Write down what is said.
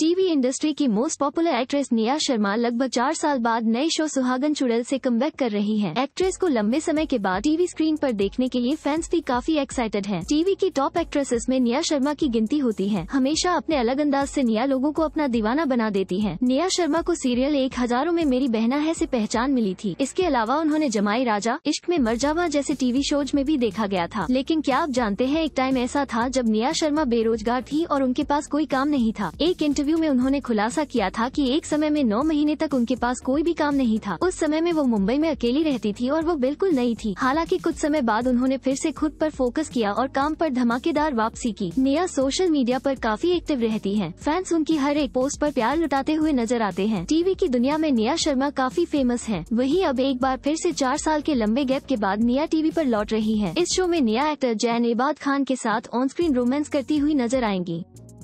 TV industry की most popular actress Nia Sharma लगभग चार साल बाद नए शो सुहागन चुड़ैल से कम कर रही हैं। एक्ट्रेस को लंबे समय के बाद टीवी स्क्रीन पर देखने के लिए फैंस भी काफी एक्साइटेड हैं। टीवी की टॉप एक्ट्रेसेस में निया शर्मा की गिनती होती है हमेशा अपने अलग अंदाज ऐसी निया लोगो को अपना दीवाना बना देती है निया शर्मा को सीरियल एक हजारों में मेरी बहना है ऐसी पहचान मिली थी इसके अलावा उन्होंने जमाई राजा इश्क में मरजावा जैसे टीवी शोज में भी देखा गया था लेकिन क्या आप जानते हैं एक टाइम ऐसा था जब निया शर्मा बेरोजगार थी और उनके पास कोई काम नहीं था एक इंटरव्यू इंटरव्यू में उन्होंने खुलासा किया था कि एक समय में नौ महीने तक उनके पास कोई भी काम नहीं था उस समय में वो मुंबई में अकेली रहती थी और वो बिल्कुल नई थी हालांकि कुछ समय बाद उन्होंने फिर से खुद पर फोकस किया और काम पर धमाकेदार वापसी की नेहा सोशल मीडिया पर काफी एक्टिव रहती है फैंस उनकी हर एक पोस्ट पर प्यार लुटाते हुए नजर आते हैं टीवी की दुनिया में नेहा शर्मा काफी फेमस है वही अब एक बार फिर ऐसी चार साल के लंबे गैप के बाद नेहा टीवी आरोप लौट रही है इस शो में नेहा एक्टर जैन एबाद खान के साथ ऑन स्क्रीन रोमांस करती हुई नजर आएंगी